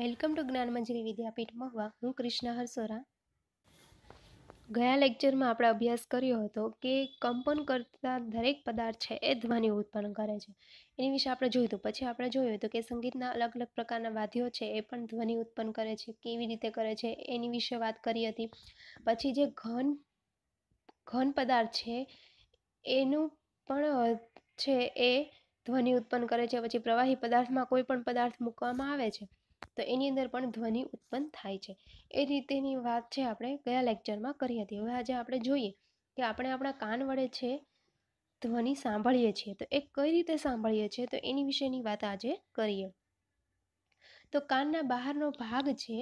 welcome to Gyanmanjari Vidyapeeth Mahuva હું કૃષ્ણ હરસોરા ગયા લેક્ચરમાં આપણે અભ્યાસ કર્યો હતો કે કંપન કરતા દરેક પદાર્થ છે એ ધ્વનિ ઉત્પન્ન કરે છે એની વિશે આપણે જોયું હતું પછી આપણે જોયું હતું કે સંગીતના અલગ અલગ પ્રકારના વાદ્યો છે એ પણ ધ્વનિ ઉત્પન્ન કરે છે કેવી રીતે કરે છે એની વિશે વાત કરી હતી પછી જે ઘન ઘન પદાર્થ છે એનું પણ છે એ ધ્વનિ ઉત્પન્ન કરે છે પછી પ્રવાહી પદાર્થમાં કોઈ પણ પદાર્થ મૂકવામાં આવે છે તો એની અંદર પણ ધ્વનિ ઉત્પન્ન થાય છે એ રીતેની વાત છે આપણે ગયા લેક્ચરમાં કરી હતી હવે આજે આપણે જોઈએ કે આપણે આપણા કાન વડે છે ધ્વનિ સાંભળીએ છીએ તો એ કઈ રીતે સાંભળીએ છીએ તો એની વિશેની વાત આજે કરીએ તો કાનના બહારનો ભાગ છે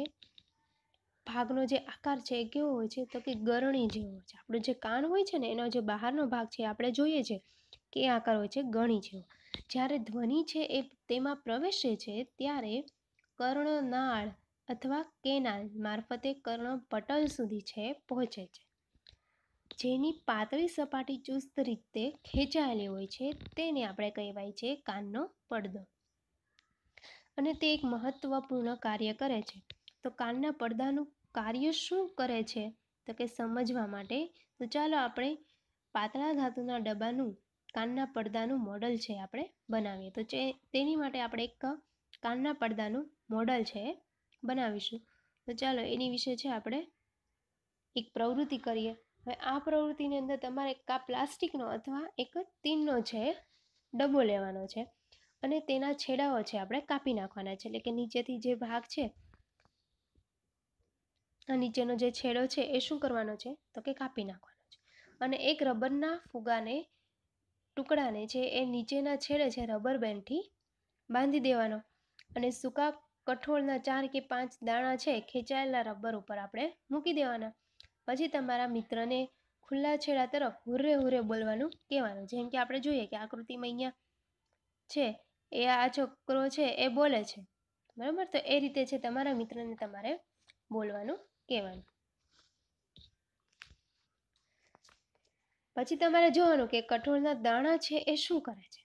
ભાગનો જે આકાર છે એ કેવો હોય છે તો કે ગરણી જેવો હોય છે આપણો જે કાન હોય છે ને એનો જે બહારનો ભાગ છે આપણે જોઈએ છે કે એ આકાર હોય છે ગણી જેવો જ્યારે ધ્વનિ છે એ તેમાં પ્રવેશે છે ત્યારે નાળ અથવા કેનાલ મારફતે કર્ણ પટલ સુધી છે પહોંચે છે જેની પાતળી સપાટી ચુસ્ત રીતે ખેંચાયેલી હોય છે તેને આપણે કહેવાય છે કાનનો પડદો અને તે એક મહત્વપૂર્ણ કાર્ય કરે છે તો કાનના પડદાનું કાર્ય શું કરે છે તો કે સમજવા માટે તો ચાલો આપણે પાતળા ધાતુના ડબ્બાનું કાનના પડદાનું મોડલ છે આપણે બનાવીએ તો તેની માટે આપણે એક કાનના પડદાનું મોડલ છે એ બનાવીશું તો ચાલો એની વિશે છે આપણે એક પ્રવૃત્તિ કરીએ હવે આ પ્રવૃત્તિની અંદર તમારે કાં પ્લાસ્ટિકનો અથવા એક તીનનો છે ડબ્બો લેવાનો છે અને તેના છેડાઓ છે આપણે કાપી નાખવાના છે એટલે કે નીચેથી જે ભાગ છે આ નીચેનો જે છેડો છે એ શું કરવાનો છે તો કે કાપી નાખવાનો છે અને એક રબરના ફુગાને ટુકડાને છે એ નીચેના છેડે છે રબર બેન્ડથી બાંધી દેવાનો અને સૂકા કઠોળના ચાર કે પાંચ દાણા છે ખેંચાયેલા રબર ઉપર આપણે મૂકી દેવાના પછી તમારા મિત્રને ખુલ્લા છેડા તરફ હુરે હુરે બોલવાનું કહેવાનું જેમ કે આપણે જોઈએ કે આકૃતિમાં અહીંયા છે એ આ છોકરો છે એ બોલે છે બરાબર તો એ રીતે છે તમારા મિત્રને તમારે બોલવાનું કહેવાનું પછી તમારે જોવાનું કે કઠોળના દાણા છે એ શું કરે છે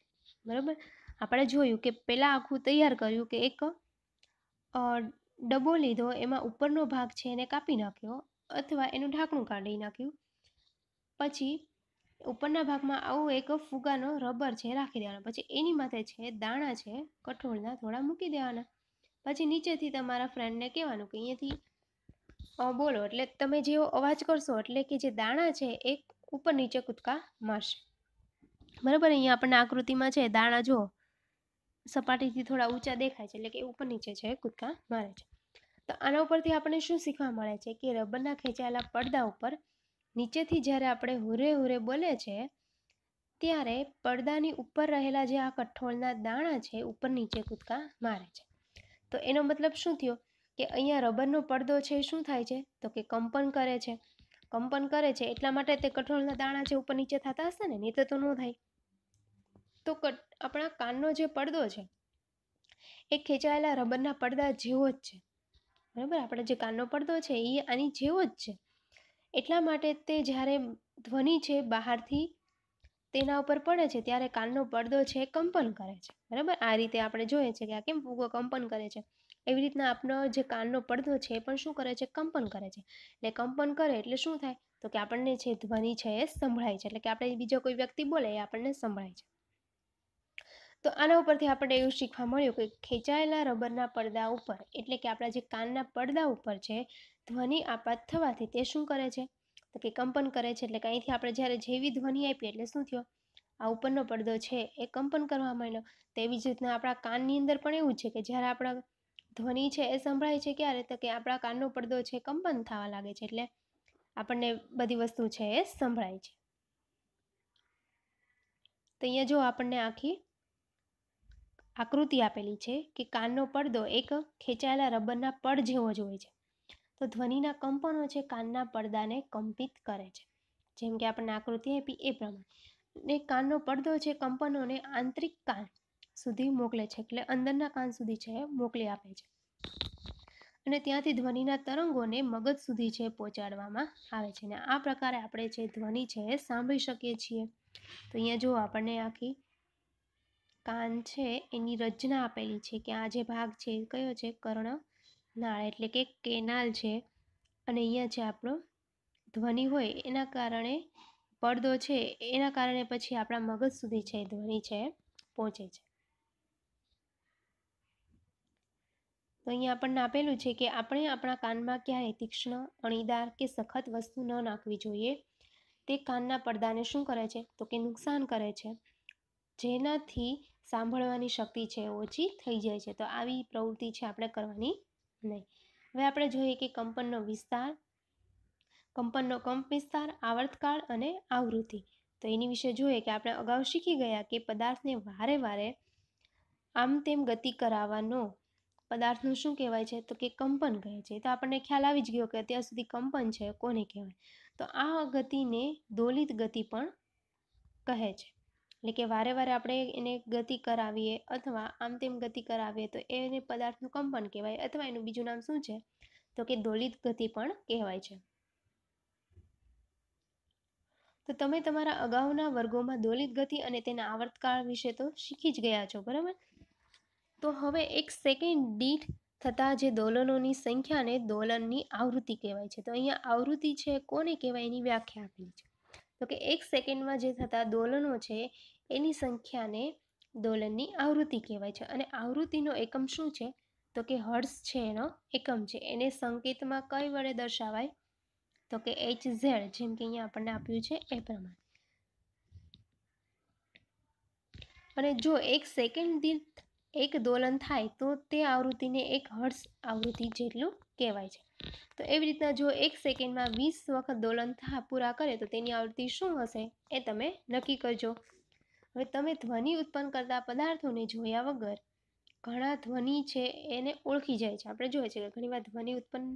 બરાબર આપણે જોયું કે પહેલાં આખું તૈયાર કર્યું કે એક ડબ્બો લીધો એમાં ઉપરનો ભાગ છે એને કાપી નાખ્યો અથવા એનું ઢાંકણું કાઢી નાખ્યું પછી ઉપરના ભાગમાં આવું એક ફુગાનો રબર છે રાખી દેવાનો પછી એની માથે છે દાણા છે કઠોળના થોડા મૂકી દેવાના પછી નીચેથી તમારા ફ્રેન્ડને કહેવાનું કે અહીંયાથી બોલો એટલે તમે જેવો અવાજ કરશો એટલે કે જે દાણા છે એ ઉપર નીચે કૂદકા મારશે બરાબર અહીંયા આપણને આકૃતિમાં છે દાણા જો સપાટીથી થોડા ઊંચા દેખાય છે એટલે કે ઉપર નીચે છે કૂદકા મારે છે તો આના ઉપરથી આપણને શું શીખવા મળે છે કે રબરના ખેંચાયેલા પડદા ઉપર નીચેથી જ્યારે આપણે હુરે હુરે બોલે છે ત્યારે પડદાની ઉપર રહેલા જે આ કઠોળના દાણા છે ઉપર નીચે કૂદકા મારે છે તો એનો મતલબ શું થયો કે અહીંયા રબરનો પડદો છે શું થાય છે તો કે કંપન કરે છે કંપન કરે છે એટલા માટે તે કઠોળના દાણા છે ઉપર નીચે થતા હશે ને નહીં તો ન થાય તો કટ આપણા કાનનો જે પડદો છે એ ખેંચાયેલા રબરના પડદા જેવો જ છે બરાબર આપણે જે કાનનો પડદો છે એ આની જેવો જ છે એટલા માટે તે જ્યારે ધ્વનિ છે બહારથી તેના ઉપર પડે છે ત્યારે કાનનો પડદો છે કંપન કરે છે બરાબર આ રીતે આપણે જોઈએ છે કે આ કેમ ફૂગો કંપન કરે છે એવી રીતના આપણો જે કાનનો પડદો છે એ પણ શું કરે છે કંપન કરે છે એટલે કંપન કરે એટલે શું થાય તો કે આપણને જે ધ્વનિ છે એ સંભળાય છે એટલે કે આપણે બીજો કોઈ વ્યક્તિ બોલે એ આપણને સંભળાય છે તો આના ઉપરથી આપણને એવું શીખવા મળ્યું કે ખેંચાયેલા રબરના પડદા ઉપર એટલે કે આપણા જે કાનના પડદા ઉપર છે ધ્વનિ આપાત થવાથી તે શું કરે છે તો કે કંપન કરે છે એટલે કે અહીંથી આપણે જ્યારે જેવી ધ્વનિ આપીએ એટલે શું થયો આ ઉપરનો પડદો છે એ કંપન કરવા માંડ્યો તેવી જ રીતના આપણા કાનની અંદર પણ એવું છે કે જ્યારે આપણા ધ્વનિ છે એ સંભળાય છે ક્યારે તો કે આપણા કાનનો પડદો છે કંપન થવા લાગે છે એટલે આપણને બધી વસ્તુ છે એ સંભળાય છે તો અહીંયા જો આપણને આખી આકૃતિ આપેલી છે કે કાનનો પડદો એક ખેંચાયેલા રબરના પડ જેવો જ હોય છે તો ધ્વનિના કંપનો છે કાનના પડદાને કંપિત કરે છે જેમ કે આપણને આકૃતિ આપી એ પ્રમાણે ને કાનનો પડદો છે કંપનોને આંતરિક કાન સુધી મોકલે છે એટલે અંદરના કાન સુધી છે મોકલી આપે છે અને ત્યાંથી ધ્વનિના તરંગોને મગજ સુધી છે પહોંચાડવામાં આવે છે ને આ પ્રકારે આપણે જે ધ્વનિ છે એ સાંભળી શકીએ છીએ તો અહીંયા જો આપણને આખી કાન છે એની રચના આપેલી છે કે આ જે ભાગ છે કયો છે કર્ણનાળ એટલે કે કેનાલ છે અને અહીંયા જે આપણો ધ્વનિ હોય એના કારણે પડદો છે એના કારણે પછી આપણા મગજ સુધી છે ધ્વનિ છે પહોંચે છે તો અહીંયા આપણને આપેલું છે કે આપણે આપણા કાનમાં ક્યારેય તીક્ષ્ણ અણીદાર કે સખત વસ્તુ ન નાખવી જોઈએ તે કાનના પડદાને શું કરે છે તો કે નુકસાન કરે છે જેનાથી સાંભળવાની શક્તિ છે ઓછી થઈ જાય છે તો આવી પ્રવૃત્તિ છે આપણે કરવાની નહીં હવે આપણે જોઈએ કે કંપનનો વિસ્તાર કંપનનો કંપ વિસ્તાર આવર્તકાળ અને આવૃત્તિ તો એની વિશે જોઈએ કે આપણે અગાઉ શીખી ગયા કે પદાર્થને વારે વારે આમ તેમ ગતિ કરાવવાનો પદાર્થનું શું કહેવાય છે તો કે કંપન કહે છે તો આપણને ખ્યાલ આવી જ ગયો કે અત્યાર સુધી કંપન છે કોને કહેવાય તો આ ગતિને દોલિત ગતિ પણ કહે છે એટલે કે વારે વારે આપણે એને ગતિ કરાવીએ અથવા આમ તેમ ગતિ કરાવીએ તો એને પદાર્થનું કંપન કહેવાય અથવા એનું બીજું નામ શું છે તો કે દોલિત ગતિ પણ કહેવાય છે તો તમે તમારા અગાઉના વર્ગોમાં દોલિત ગતિ અને તેના આવર્તકાળ વિશે તો શીખી જ ગયા છો બરાબર તો હવે એક સેકન્ડ દીઠ થતા જે દોલનોની સંખ્યાને દોલનની આવૃત્તિ કહેવાય છે તો અહીંયા આવૃત્તિ છે કોને કહેવાય એની વ્યાખ્યા આપેલી છે તો કે એક સેકન્ડમાં જે થતા દોલનો છે એની સંખ્યાને દોલનની આવૃત્તિ કહેવાય છે અને આવૃત્તિનો એકમ શું છે તો કે હર્ષ છે એનો એકમ છે એને સંકેતમાં કઈ વડે દર્શાવાય તો કે એચ ઝેડ જેમ કે અહીંયા આપણને આપ્યું છે એ પ્રમાણે અને જો એક સેકન્ડ દીઠ એક દોલન થાય તો તે આવૃત્તિને એક હર્ષ આવૃત્તિ જેટલું કહેવાય છે તો એવી રીતના જો એક સેકન્ડમાં વીસ વખત દોલન થા પૂરા કરે તો તેની આવૃત્તિ શું હશે એ તમે નક્કી કરજો હવે તમે ધ્વનિ ઉત્પન્ન કરતા પદાર્થોને જોયા વગર ઘણા ધ્વનિ છે એને ઓળખી જાય છે આપણે જોઈએ છીએ કે ઘણીવાર ધ્વનિ ઉત્પન્ન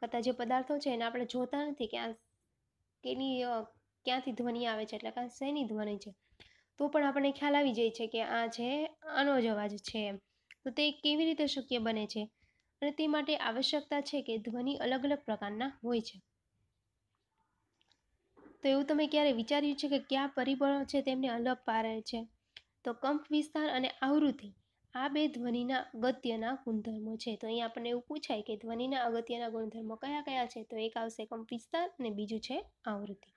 કરતા જે પદાર્થો છે એને આપણે જોતા નથી કે આ કેની ક્યાંથી ધ્વનિ આવે છે એટલે કે આ શેની ધ્વનિ છે તો પણ આપણને ખ્યાલ આવી જાય છે કે આ છે આનો જ અવાજ છે એમ તો તે કેવી રીતે શક્ય બને છે અને તે માટે આવશ્યકતા છે કે ધ્વનિ અલગ અલગ પ્રકારના હોય છે તો એવું તમે ક્યારે વિચાર્યું છે કે કયા પરિબળો છે તેમને અલગ પાડે છે તો કંપ વિસ્તાર અને આવૃત્તિ આ બે ધ્વનિના અગત્યના ગુણધર્મો છે તો અહીં આપણને એવું પૂછાય કે ધ્વનિના અગત્યના ગુણધર્મો કયા કયા છે તો એક આવશે કંપ વિસ્તાર અને બીજું છે આવૃત્તિ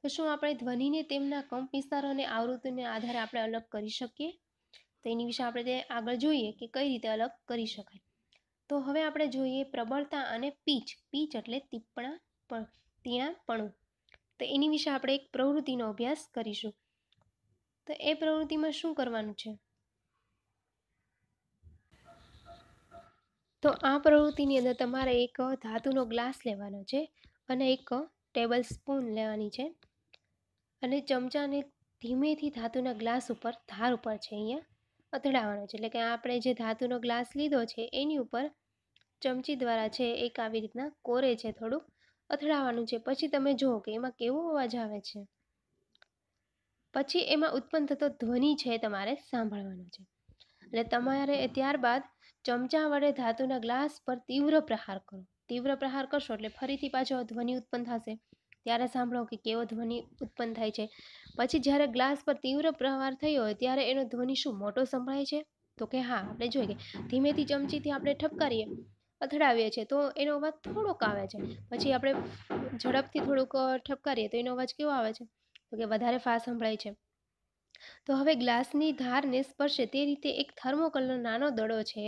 તો શું આપણે ધ્વનિને તેમના કંપ વિસ્તારો અને આવૃત્તિને આધારે આપણે અલગ કરી શકીએ તો એની વિશે આપણે તે આગળ જોઈએ કે કઈ રીતે અલગ કરી શકાય તો હવે આપણે જોઈએ પ્રબળતા અને પીચ પીચ એટલે તીપણા તીણાપણું તો એની વિશે આપણે એક પ્રવૃત્તિનો અભ્યાસ કરીશું તો એ પ્રવૃત્તિમાં શું કરવાનું છે તો આ પ્રવૃત્તિની અંદર તમારે એક ધાતુનો ગ્લાસ લેવાનો છે અને એક ટેબલ સ્પૂન લેવાની છે અને ચમચાને ધીમેથી ધાતુના ગ્લાસ ઉપર ધાર ઉપર છે અહીંયા અથડાવાનો છે એટલે કે આપણે જે ધાતુનો ગ્લાસ લીધો છે એની ઉપર ચમચી દ્વારા છે એક આવી રીતના કોરે છે થોડુંક અથડાવાનું છે પછી તમે જુઓ કે એમાં કેવો અવાજ આવે છે પછી એમાં ઉત્પન્ન થતો ધ્વનિ છે તમારે સાંભળવાનો છે એટલે તમારે ત્યારબાદ ચમચા વડે ધાતુના ગ્લાસ પર તીવ્ર પ્રહાર કરો તીવ્ર પ્રહાર કરશો એટલે ફરીથી પાછો ધ્વનિ ઉત્પન્ન થશે ત્યારે સાંભળો કે કેવો ધ્વનિ ઉત્પન્ન થાય છે પછી જ્યારે ગ્લાસ પર તીવ્ર પ્રહાર થયો હોય ત્યારે એનો ધ્વનિ શું મોટો સંભળાય છે તો કે હા આપણે જોઈએ કે ધીમેથી ચમચીથી આપણે ઠપકારીએ અથડાવીએ છીએ તો એનો અવાજ થોડોક આવે છે પછી આપણે ઝડપથી થોડુંક ઠપકારીએ તો એનો અવાજ કેવો આવે છે તો કે વધારે ફાસ્ટ સંભળાય છે તો હવે ગ્લાસની ધારને સ્પર્શે તે રીતે એક થર્મોકોલનો નાનો દડો છે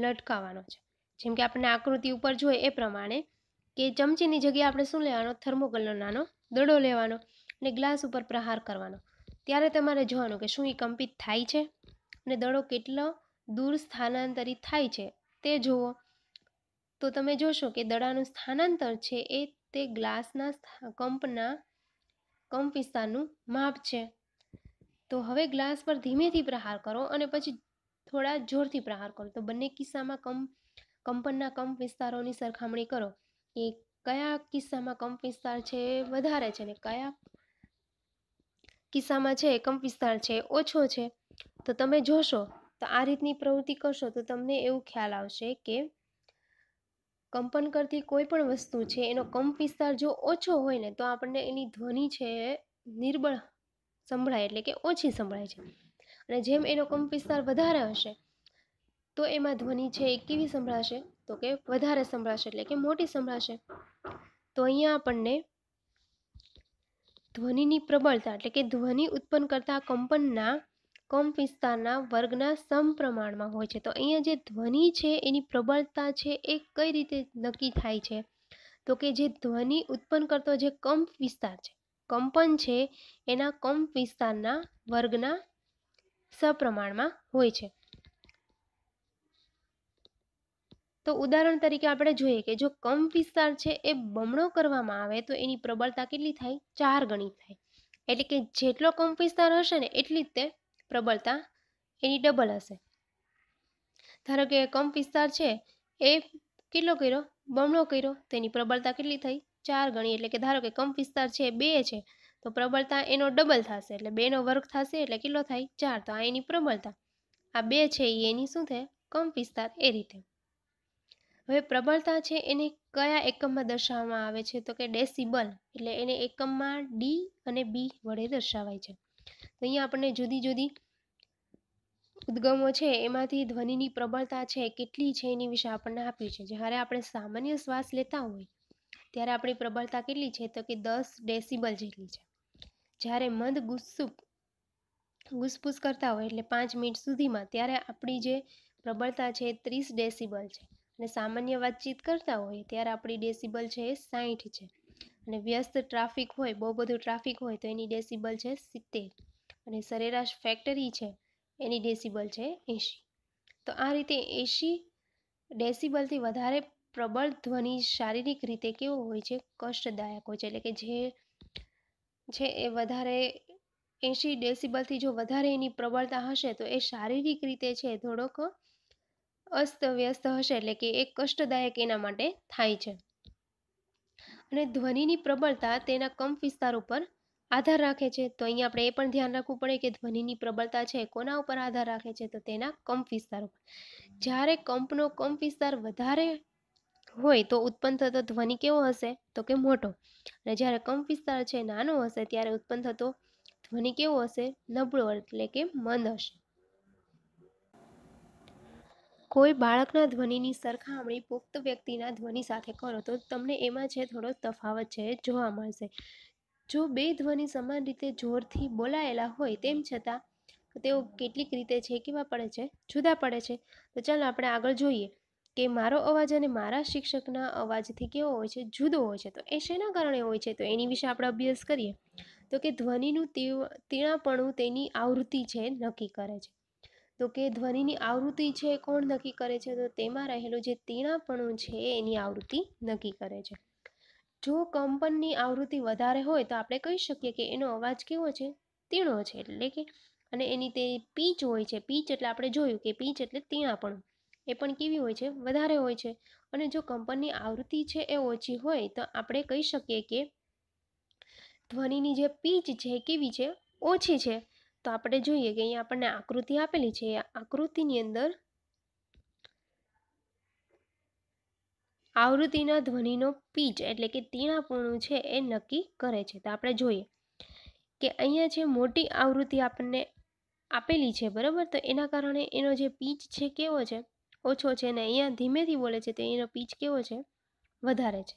લટકાવવાનો છે જેમ કે આપણને આકૃતિ ઉપર જોઈએ એ પ્રમાણે કે ચમચીની જગ્યાએ આપણે શું લેવાનો થર્મોકલનો નાનો દડો લેવાનો અને ગ્લાસ ઉપર પ્રહાર કરવાનો ત્યારે તમારે જોવાનું કે શું એ કંપિત થાય છે અને દડો કેટલો દૂર સ્થાનાંતરિત થાય છે તે જુઓ તો તમે જોશો કે દડાનું સ્થાનાંતર છે એ તે ગ્લાસના કંપના કંપ વિસ્તારનું માપ છે તો હવે ગ્લાસ પર ધીમેથી પ્રહાર કરો અને પછી થોડા જોરથી પ્રહાર કરો તો બંને કિસ્સામાં કંપ કંપનના કંપ વિસ્તારોની સરખામણી કરો કે કયા કિસ્સામાં કંપ વિસ્તાર છે વધારે છે ને કયા કિસ્સામાં છે કંપ વિસ્તાર છે ઓછો છે તો તમે જોશો તો આ રીતની પ્રવૃત્તિ કરશો તો તમને એવું ખ્યાલ આવશે કે કંપન કરતી કોઈ પણ વસ્તુ છે એનો કંપ વિસ્તાર જો ઓછો હોય ને તો આપણને એની ધ્વનિ છે નિર્બળ સંભળાય એટલે કે ઓછી સંભળાય છે અને જેમ એનો કંપ વિસ્તાર વધારે હશે તો એમાં ધ્વનિ છે એ કેવી સંભળાશે તો કે વધારે સંભળાશે એટલે કે મોટી સંભળાશે તો અહીંયા આપણને ધ્વનિની પ્રબળતા એટલે કે ધ્વનિ ઉત્પન્ન કરતા કંપનના કંપ વિસ્તારના વર્ગના સમપ્રમાણમાં હોય છે તો અહીંયા જે ધ્વનિ છે એની પ્રબળતા છે એ કઈ રીતે નક્કી થાય છે તો કે જે ધ્વનિ ઉત્પન્ન કરતો જે કંપ વિસ્તાર છે કંપન છે એના કંપ વિસ્તારના વર્ગના સપ્રમાણમાં હોય છે તો ઉદાહરણ તરીકે આપણે જોઈએ કે જો કંપ વિસ્તાર છે એ બમણો કરવામાં આવે તો એની પ્રબળતા કેટલી થાય ચાર ગણી થાય એટલે કે જેટલો કંપ વિસ્તાર હશે ને એટલી જ તે પ્રબળતા એની ડબલ હશે ધારો કે કંપ વિસ્તાર છે એ કેટલો કર્યો બમણો કર્યો તેની પ્રબળતા કેટલી થઈ ચાર ગણી એટલે કે ધારો કે કંપ વિસ્તાર છે બે છે તો પ્રબળતા એનો ડબલ થશે એટલે બેનો વર્ગ થશે એટલે કેટલો થાય ચાર તો આ એની પ્રબળતા આ બે છે એ એની શું થાય કંપ વિસ્તાર એ રીતે હવે પ્રબળતા છે એને કયા એકમમાં દર્શાવવામાં આવે છે તો કે ડેસિબલ એટલે એને એકમમાં ડી અને બી વડે દર્શાવાય છે તો અહીંયા આપણને જુદી જુદી ઉદ્ગમો છે એમાંથી ધ્વનિની પ્રબળતા છે કેટલી છે એની વિશે આપણને આપ્યું છે જ્યારે આપણે સામાન્ય શ્વાસ લેતા હોય ત્યારે આપણી પ્રબળતા કેટલી છે તો કે દસ ડેસિબલ જેટલી છે જ્યારે મંદ ગુસ્સુપ ઘૂસપૂસ કરતા હોય એટલે પાંચ મિનિટ સુધીમાં ત્યારે આપણી જે પ્રબળતા છે ત્રીસ ડેસિબલ છે અને સામાન્ય વાતચીત કરતા હોય ત્યારે આપણી ડેસિબલ છે એ સાહીઠ છે અને વ્યસ્ત ટ્રાફિક હોય બહુ બધું ટ્રાફિક હોય તો એની ડેસિબલ છે સિત્તેર અને સરેરાશ ફેક્ટરી છે એની ડેસિબલ છે એંશી તો આ રીતે એંશી ડેસિબલથી વધારે પ્રબળ ધ્વનિ શારીરિક રીતે કેવો હોય છે કષ્ટદાયક હોય છે એટલે કે જે છે એ વધારે એંશી ડેસિબલથી જો વધારે એની પ્રબળતા હશે તો એ શારીરિક રીતે છે થોડોક અસ્ત વ્યસ્ત હશે એટલે કે એ કષ્ટદાયક એના માટે થાય છે અને ધ્વનિની પ્રબળતા તેના કમ વિસ્તાર ઉપર આધાર રાખે છે તો અહીંયા આપણે એ પણ ધ્યાન રાખવું પડે કે ધ્વનિની પ્રબળતા છે કોના ઉપર આધાર રાખે છે તો તેના કંપ વિસ્તાર ઉપર જ્યારે કંપનો કંપ વિસ્તાર વધારે હોય તો ઉત્પન્ન થતો ધ્વનિ કેવો હશે તો કે મોટો અને જ્યારે કંપ વિસ્તાર છે નાનો હશે ત્યારે ઉત્પન્ન થતો ધ્વનિ કેવો હશે નબળો એટલે કે મંદ હશે કોઈ બાળકના ધ્વનિની સરખામણી પુખ્ત વ્યક્તિના ધ્વનિ સાથે કરો તો તમને એમાં છે થોડો તફાવત છે જોવા મળશે જો બે ધ્વનિ સમાન રીતે જોરથી બોલાયેલા હોય તેમ છતાં તેઓ કેટલીક રીતે છે કેવા પડે છે જુદા પડે છે તો ચાલો આપણે આગળ જોઈએ કે મારો અવાજ અને મારા શિક્ષકના અવાજથી કેવો હોય છે જુદો હોય છે તો એ શેના કારણે હોય છે તો એની વિશે આપણે અભ્યાસ કરીએ તો કે ધ્વનિનું તીણાપણું તેની આવૃત્તિ છે નક્કી કરે છે તો કે ધ્વનિની આવૃત્તિ છે કોણ નક્કી કરે છે તો તેમાં રહેલું જે તીણાપણું છે એની આવૃત્તિ નક્કી કરે છે જો કંપનની આવૃત્તિ વધારે હોય તો આપણે કહી શકીએ કે એનો અવાજ કેવો છે તીણો છે એટલે કે અને એની તે પીચ હોય છે પીચ એટલે આપણે જોયું કે પીચ એટલે તીણાપણું એ પણ કેવી હોય છે વધારે હોય છે અને જો કંપનની આવૃત્તિ છે એ ઓછી હોય તો આપણે કહી શકીએ કે ધ્વનિની જે પીચ છે કેવી છે ઓછી છે તો આપણે જોઈએ કે અહીંયા આપણને આકૃતિ આપેલી છે આકૃતિની અંદર આવૃત્તિના ધ્વનિનો પીચ એટલે કે તીણાપૂર્ણું છે એ નક્કી કરે છે તો આપણે જોઈએ કે અહીંયા જે મોટી આવૃત્તિ આપણને આપેલી છે બરાબર તો એના કારણે એનો જે પીચ છે કેવો છે ઓછો છે અને અહીંયા ધીમેથી બોલે છે તો એનો પીચ કેવો છે વધારે છે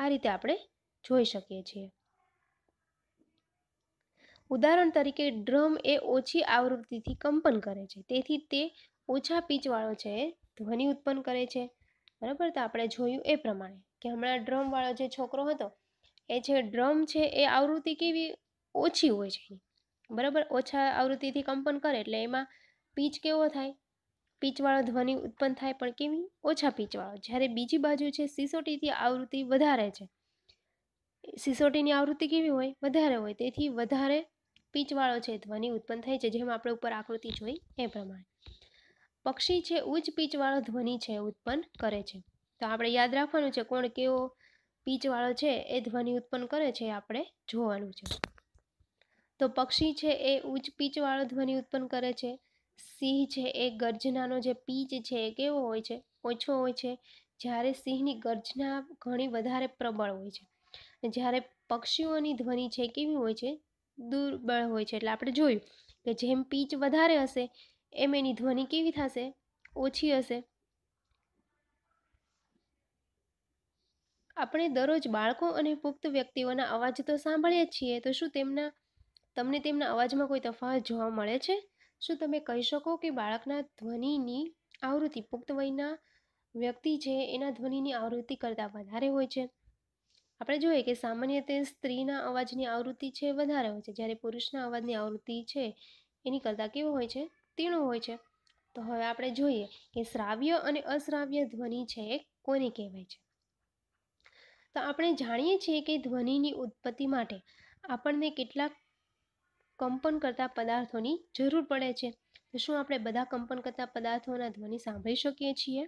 આ રીતે આપણે જોઈ શકીએ છીએ ઉદાહરણ તરીકે ડ્રમ એ ઓછી આવૃત્તિથી કંપન કરે છે તેથી તે ઓછા પીચવાળો છે ધ્વનિ ઉત્પન્ન કરે છે બરાબર તો આપણે જોયું એ પ્રમાણે કે હમણાં ડ્રમવાળો જે છોકરો હતો એ જે ડ્રમ છે એ આવૃત્તિ કેવી ઓછી હોય છે બરાબર ઓછા આવૃત્તિથી કંપન કરે એટલે એમાં પીચ કેવો થાય પીચવાળો ધ્વનિ ઉત્પન્ન થાય પણ કેવી ઓછા પીચવાળો જ્યારે બીજી બાજુ છે સિસોટીથી આવૃત્તિ વધારે છે સિસોટીની આવૃત્તિ કેવી હોય વધારે હોય તેથી વધારે પીચવાળો છે ધ્વનિ ઉત્પન્ન થાય છે જેમ આપણે ઉપર આકૃતિ જોઈ એ પ્રમાણે પક્ષી છે ઉચ્ચ પીચવાળો ધ્વનિ છે ઉત્પન્ન કરે છે તો આપણે યાદ રાખવાનું છે કોણ કેવો પીચવાળો છે એ ધ્વનિ ઉત્પન્ન કરે છે આપણે જોવાનું છે તો પક્ષી છે એ ઉચ્ચ પીચવાળો ધ્વનિ ઉત્પન્ન કરે છે સિંહ છે એ ગર્જનાનો જે પીચ છે એ કેવો હોય છે ઓછો હોય છે જ્યારે સિંહની ગર્જના ઘણી વધારે પ્રબળ હોય છે જ્યારે પક્ષીઓની ધ્વનિ છે કેવી હોય છે દુર્બળ હોય છે એટલે આપણે જોયું કે જેમ પીચ વધારે હશે એમ એની ધ્વનિ કેવી થશે ઓછી હશે આપણે દરરોજ બાળકો અને પુખ્ત વ્યક્તિઓના અવાજ તો સાંભળીએ છીએ તો શું તેમના તમને તેમના અવાજમાં કોઈ તફાવત જોવા મળે છે શું તમે કહી શકો કે બાળકના ધ્વનિની આવૃત્તિ પુખ્ત વયના વ્યક્તિ છે એના ધ્વનિની આવૃત્તિ કરતાં વધારે હોય છે આપણે જોઈએ કે સામાન્ય રીતે સ્ત્રીના અવાજની આવૃત્તિ છે વધારે હોય છે જ્યારે પુરુષના અવાજની આવૃત્તિ છે એની કરતાં કેવો હોય છે તીણો હોય છે તો હવે આપણે જોઈએ કે શ્રાવ્ય અને અશ્રાવ્ય ધ્વનિ છે કોને કહેવાય છે તો આપણે જાણીએ છીએ કે ધ્વનિની ઉત્પત્તિ માટે આપણને કેટલાક કંપન કરતા પદાર્થોની જરૂર પડે છે તો શું આપણે બધા કંપન કરતા પદાર્થોના ધ્વનિ સાંભળી શકીએ છીએ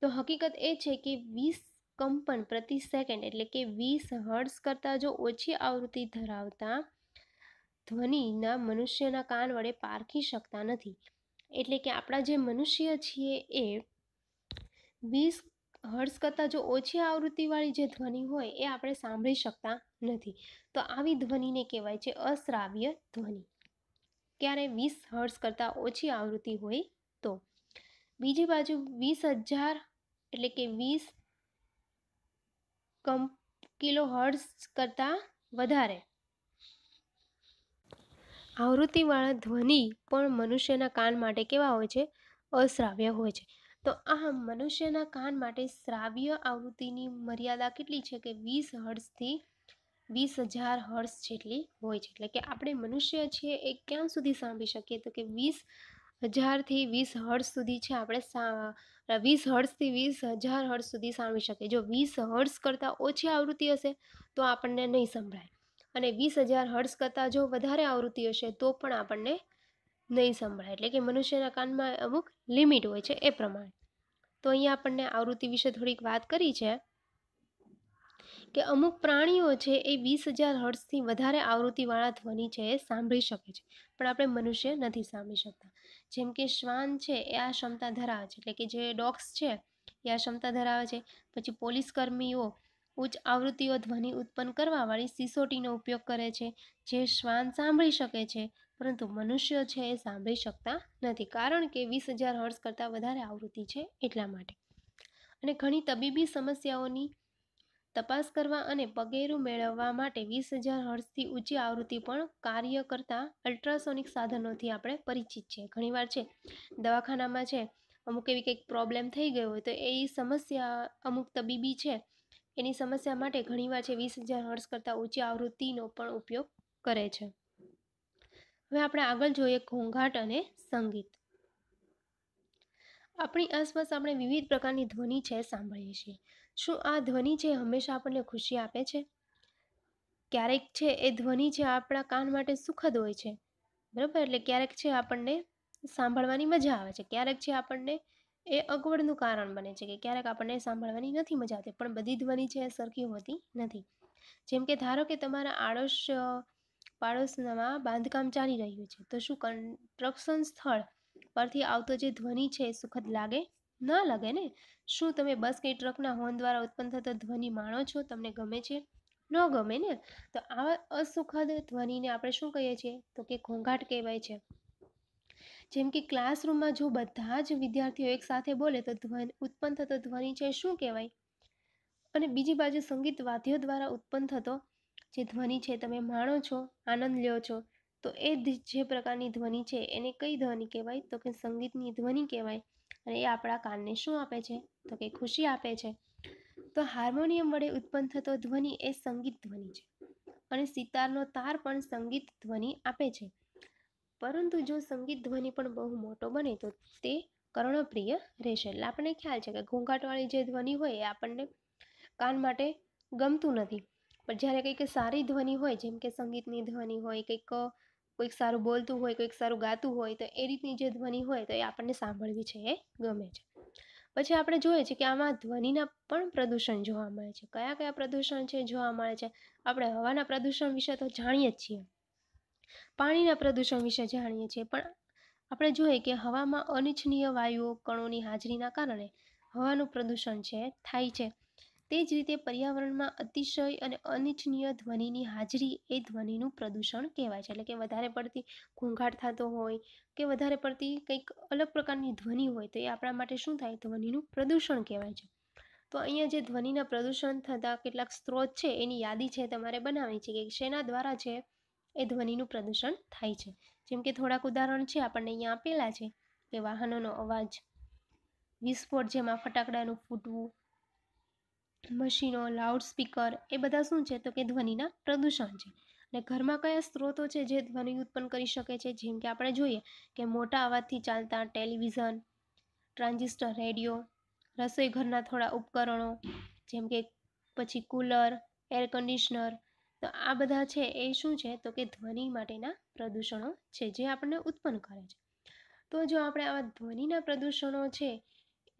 તો હકીકત એ છે કે વીસ કંપન પ્રતિ સેકન્ડ એટલે કે વીસ હર્ટ્સ કરતાં જો ઓછી આવૃત્તિ ધરાવતા ધ્વનિના મનુષ્યના કાન વડે પારખી શકતા નથી એટલે કે આપણા જે મનુષ્ય છીએ એ વીસ હર્ટ્સ કરતાં જો ઓછી આવૃત્તિવાળી જે ધ્વનિ હોય એ આપણે સાંભળી શકતા નથી તો આવી ધ્વનિને કહેવાય છે અશ્રાવ્ય ધ્વનિ ક્યારે વીસ હર્ટ્સ કરતાં ઓછી આવૃત્તિ હોય તો બીજી બાજુ વીસ હજાર એટલે કે વીસ કમ કિલો હર્ટ્ઝ કરતાં વધારે આવૃત્તિવાળા ધ્વનિ પણ મનુષ્યના કાન માટે કેવા હોય છે અશ્રાવ્ય હોય છે તો આ મનુષ્યના કાન માટે શ્રાવ્ય આવૃત્તિની મર્યાદા કેટલી છે કે વીસ હર્ટ્ઝથી વીસ હજાર હર્ટ્ઝ જેટલી હોય છે એટલે કે આપણે મનુષ્ય છીએ એ ક્યાં સુધી સાંભળી શકીએ તો કે વીસ હજારથી વીસ હર્ટ્સ સુધી છે આપણે વીસ હર્ટ્સથી વીસ હજાર હર્ટ્સ સુધી સાંભળી શકીએ જો વીસ હર્ટ્સ કરતાં ઓછી આવૃત્તિ હશે તો આપણને નહીં સંભળાય અને વીસ હજાર હર્ટ્સ કરતાં જો વધારે આવૃત્તિ હશે તો પણ આપણને નહીં સંભળાય એટલે કે મનુષ્યના કાનમાં અમુક લિમિટ હોય છે એ પ્રમાણે તો અહીંયા આપણને આવૃત્તિ વિશે થોડીક વાત કરી છે કે અમુક પ્રાણીઓ છે એ વીસ હજાર હર્ટ્સથી વધારે આવૃત્તિવાળા ધ્વનિ છે એ સાંભળી શકે છે પણ આપણે મનુષ્ય નથી સાંભળી શકતા જેમ કે શ્વાન છે એ આ ક્ષમતા ધરાવે છે એટલે કે જે ડોગ્સ છે એ આ ક્ષમતા ધરાવે છે પછી પોલીસ કર્મીઓ ઉચ્ચ આવૃત્તિઓ ધ્વનિ ઉત્પન્ન કરવાવાળી સિસોટીનો ઉપયોગ કરે છે જે શ્વાન સાંભળી શકે છે પરંતુ મનુષ્ય છે એ સાંભળી શકતા નથી કારણ કે વીસ હજાર હર્ષ કરતાં વધારે આવૃત્તિ છે એટલા માટે અને ઘણી તબીબી સમસ્યાઓની તપાસ કરવા અને પગેરું મેળવવા માટે વીસ હજાર હર્ષથી ઊંચી આવૃત્તિ પણ કાર્ય કરતા અલ્ટ્રાસોનિક સાધનોથી આપણે પરિચિત છે ઘણીવાર છે દવાખાનામાં છે અમુક એવી કંઈક પ્રોબ્લેમ થઈ ગયો હોય તો એ સમસ્યા અમુક તબીબી છે એની સમસ્યા માટે ઘણીવાર છે વીસ હજાર હર્ષ કરતાં ઊંચી આવૃત્તિનો પણ ઉપયોગ કરે છે હવે આપણે આગળ જોઈએ ઘોંઘાટ અને સંગીત આપણી આસપાસ આપણે વિવિધ પ્રકારની ધ્વનિ છે સાંભળીએ છીએ શું આ ધ્વનિ છે હંમેશા આપણને ખુશી આપે છે ક્યારેક છે એ ધ્વનિ છે આપણા કાન માટે સુખદ હોય છે બરાબર એટલે ક્યારેક છે આપણને સાંભળવાની મજા આવે છે ક્યારેક છે આપણને એ અગવડનું કારણ બને છે કે ક્યારેક આપણને સાંભળવાની નથી મજા આવતી પણ બધી ધ્વનિ છે સરખી હોતી નથી જેમ કે ધારો કે તમારા આડોશ પાડોશમાં બાંધકામ ચાલી રહ્યું છે તો શું કન્સ્ટ્રક્શન સ્થળ પરથી આવતો જે ધ્વનિ છે એ સુખદ લાગે ન લાગે ને શું તમે બસ કે ટ્રકના હોર્ન દ્વારા ઉત્પન્ન થતો ધ્વનિ માણો છો તમને ગમે છે ન ગમે ને તો આવા અસુખદ ધ્વનિને આપણે શું કહીએ છીએ તો કે ઘોંઘાટ કહેવાય છે જેમ કે ક્લાસરૂમમાં જો બધા જ વિદ્યાર્થીઓ એકસાથે બોલે તો ધ્વનિ ઉત્પન્ન થતો ધ્વનિ છે શું કહેવાય અને બીજી બાજુ સંગીત વાદ્યો દ્વારા ઉત્પન્ન થતો જે ધ્વનિ છે તમે માણો છો આનંદ લ્યો છો તો એ જે પ્રકારની ધ્વનિ છે એને કઈ ધ્વનિ કહેવાય તો કે સંગીતની ધ્વનિ કહેવાય અને એ આપણા કાનને શું આપે છે તો કે ખુશી આપે છે તો હાર્મોનિયમ વડે ઉત્પન્ન થતો ધ્વનિ એ સંગીત ધ્વનિ છે અને સિતારનો તાર પણ સંગીત ધ્વનિ આપે છે પરંતુ જો સંગીત ધ્વનિ પણ બહુ મોટો બને તો તે કર્ણપ્રિય રહેશે એટલે આપણને ખ્યાલ છે કે ઘોંઘાટવાળી જે ધ્વનિ હોય એ આપણને કાન માટે ગમતું નથી પણ જ્યારે કંઈક સારી ધ્વનિ હોય જેમ કે સંગીતની ધ્વનિ હોય કંઈક કોઈક સારું બોલતું હોય કોઈક સારું ગાતું હોય તો એ રીતની જે ધ્વનિ હોય તો એ આપણને સાંભળવી છે એ ગમે છે પછી આપણે જોઈએ છીએ કે આમાં ધ્વનિના પણ પ્રદૂષણ જોવા મળે છે કયા કયા પ્રદૂષણ છે જોવા મળે છે આપણે હવાના પ્રદૂષણ વિશે તો જાણીએ જ છીએ પાણીના પ્રદૂષણ વિશે જાણીએ છીએ પણ આપણે જોઈએ કે હવામાં અનિચ્છનીય વાયુઓ કણોની હાજરીના કારણે હવાનું પ્રદૂષણ છે થાય છે તે જ રીતે પર્યાવરણમાં અતિશય અને અનિચ્છનીય ધ્વનિની હાજરી એ ધ્વનિનું પ્રદૂષણ કહેવાય છે એટલે કે વધારે પડતી ઘોંઘાટ થતો હોય કે વધારે પડતી કંઈક અલગ પ્રકારની ધ્વનિ હોય તો એ આપણા માટે શું થાય ધ્વનિનું પ્રદૂષણ કહેવાય છે તો અહીંયા જે ધ્વનિના પ્રદૂષણ થતા કેટલાક સ્ત્રોત છે એની યાદી છે તમારે બનાવવી છે કે શેના દ્વારા છે એ ધ્વનિનું પ્રદૂષણ થાય છે જેમ કે થોડાક ઉદાહરણ છે આપણને અહીંયા આપેલા છે કે વાહનોનો અવાજ વિસ્ફોટ જેમાં ફટાકડાનું ફૂટવું મશીનો લાઉડસ્પીકર એ બધા શું છે તો કે ધ્વનિના પ્રદૂષણ છે અને ઘરમાં કયા સ્ત્રોતો છે જે ધ્વનિ ઉત્પન્ન કરી શકે છે જેમ કે આપણે જોઈએ કે મોટા અવાજથી ચાલતા ટેલિવિઝન ટ્રાન્ઝિસ્ટર રેડિયો રસોઈ ઘરના થોડા ઉપકરણો જેમ કે પછી કૂલર એર કન્ડિશનર તો આ બધા છે એ શું છે તો કે ધ્વનિ માટેના પ્રદૂષણો છે જે આપણને ઉત્પન્ન કરે છે તો જો આપણે આવા ધ્વનિના પ્રદૂષણો છે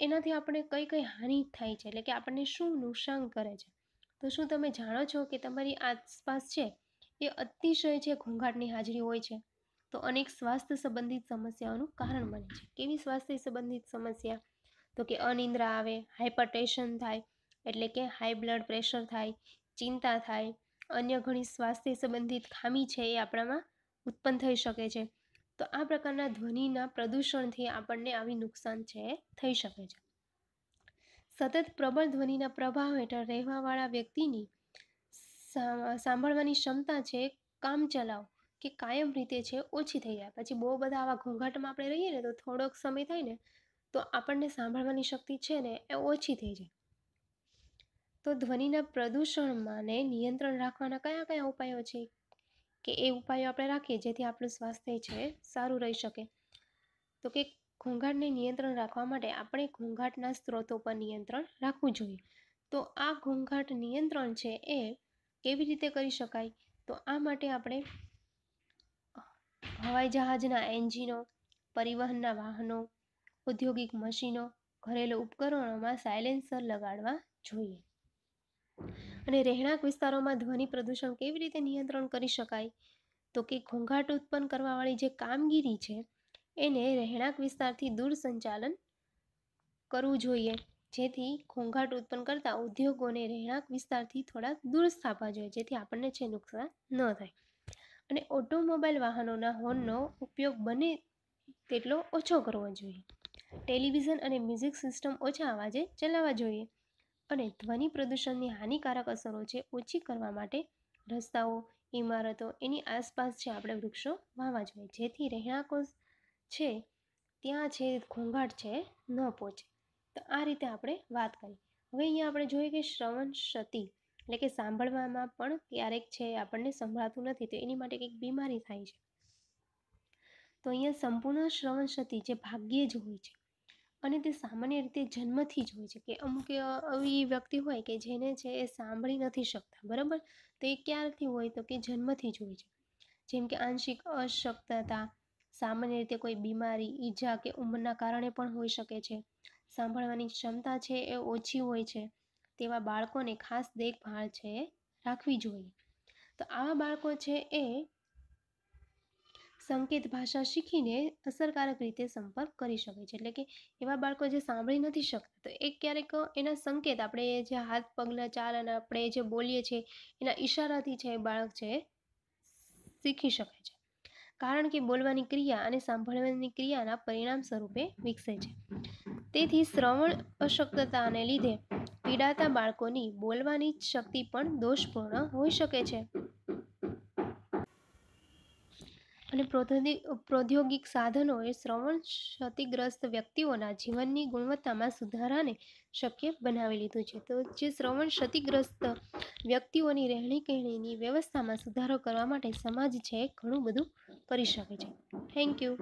એનાથી આપણે કઈ કઈ હાનિ થાય છે એટલે કે આપણને શું નુકસાન કરે છે તો શું તમે જાણો છો કે તમારી આસપાસ છે એ અતિશય છે ઘોંઘાટની હાજરી હોય છે તો અનેક સ્વાસ્થ્ય સંબંધિત સમસ્યાઓનું કારણ બને છે કેવી સ્વાસ્થ્ય સંબંધિત સમસ્યા તો કે અનિંદ્રા આવે હાઇપરટેશન થાય એટલે કે હાઈ બ્લડ પ્રેશર થાય ચિંતા થાય અન્ય ઘણી સ્વાસ્થ્ય સંબંધિત ખામી છે એ આપણામાં ઉત્પન્ન થઈ શકે છે તો આ પ્રકારના ધ્વનિના પ્રદૂષણથી આપણને આવી નુકસાન છે થઈ શકે છે સતત પ્રબળ ધ્વનિના પ્રભાવ હેઠળ રહેવાવાળા વ્યક્તિની સાંભળવાની ક્ષમતા છે કામ ચલાવ કે કાયમ રીતે છે ઓછી થઈ જાય પછી બહુ બધા આવા ઘોંઘાટમાં આપણે રહીએ ને તો થોડોક સમય થાય ને તો આપણને સાંભળવાની શક્તિ છે ને એ ઓછી થઈ જાય તો ધ્વનિના પ્રદૂષણમાંને નિયંત્રણ રાખવાના કયા કયા ઉપાયો છે કે એ ઉપાયો આપણે રાખીએ જેથી આપણું સ્વાસ્થ્ય છે સારું રહી શકે તો કે ઘોંઘાટને નિયંત્રણ રાખવા માટે આપણે ઘોંઘાટના સ્ત્રોતો પર નિયંત્રણ રાખવું જોઈએ તો આ ઘોંઘાટ નિયંત્રણ છે એ કેવી રીતે કરી શકાય તો આ માટે આપણે હવાઈ જહાજના એન્જિનો પરિવહનના વાહનો ઔદ્યોગિક મશીનો ઘરેલું ઉપકરણોમાં સાયલેન્સર લગાડવા જોઈએ અને રહેણાંક વિસ્તારોમાં ધ્વનિ પ્રદૂષણ કેવી રીતે નિયંત્રણ કરી શકાય તો કે ઘોંઘાટ ઉત્પન્ન કરવાવાળી જે કામગીરી છે એને રહેણાંક વિસ્તારથી દૂર સંચાલન કરવું જોઈએ જેથી ઘોંઘાટ ઉત્પન્ન કરતા ઉદ્યોગોને રહેણાંક વિસ્તારથી થોડા દૂર સ્થાપવા જોઈએ જેથી આપણને છે નુકસાન ન થાય અને ઓટોમોબાઈલ વાહનોના હોર્નનો ઉપયોગ બને તેટલો ઓછો કરવો જોઈએ ટેલિવિઝન અને મ્યુઝિક સિસ્ટમ ઓછા અવાજે ચલાવવા જોઈએ અને ધ્વનિ પ્રદૂષણની હાનિકારક અસરો છે ઓછી કરવા માટે રસ્તાઓ ઇમારતો એની આસપાસ છે આપણે વૃક્ષો વાવવા જોઈએ જેથી રહેણાંકો છે ત્યાં છે ઘોંઘાટ છે ન પહોંચે તો આ રીતે આપણે વાત કરી હવે અહીંયા આપણે જોઈએ કે શ્રવણ ક્ષતિ એટલે કે સાંભળવામાં પણ ક્યારેક છે આપણને સંભળાતું નથી તો એની માટે કંઈક બીમારી થાય છે તો અહીંયા સંપૂર્ણ શ્રવણ ક્ષતિ જે ભાગ્યે જ હોય છે અને તે સામાન્ય રીતે જન્મથી જ હોય છે કે અમુક એવી વ્યક્તિ હોય કે જેને છે એ સાંભળી નથી શકતા બરાબર તો એ ક્યારથી હોય તો કે જન્મથી જ હોય છે જેમ કે આંશિક અશક્તતા સામાન્ય રીતે કોઈ બીમારી ઈજા કે ઉંમરના કારણે પણ હોઈ શકે છે સાંભળવાની ક્ષમતા છે એ ઓછી હોય છે તેવા બાળકોને ખાસ દેખભાળ છે રાખવી જોઈએ તો આવા બાળકો છે એ સંકેત ભાષા શીખીને અસરકારક રીતે સંપર્ક કરી શકે છે એટલે કે એવા બાળકો જે સાંભળી નથી શકતા તો એ ક્યારેક એના સંકેત આપણે જે હાથ પગના અને આપણે જે બોલીએ છીએ એના ઈશારાથી છે બાળક છે શીખી શકે છે કારણ કે બોલવાની ક્રિયા અને સાંભળવાની ક્રિયાના પરિણામ સ્વરૂપે વિકસે છે તેથી શ્રવણ અશક્તતાને લીધે પીડાતા બાળકોની બોલવાની શક્તિ પણ દોષપૂર્ણ હોઈ શકે છે અને પ્રૌદ્યોગિક સાધનોએ શ્રવણ ક્ષતિગ્રસ્ત વ્યક્તિઓના જીવનની ગુણવત્તામાં સુધારાને શક્ય બનાવી લીધું છે તો જે શ્રવણ ક્ષતિગ્રસ્ત વ્યક્તિઓની રહેણી કહેણીની વ્યવસ્થામાં સુધારો કરવા માટે સમાજ છે ઘણું બધું કરી શકે છે થેન્ક યુ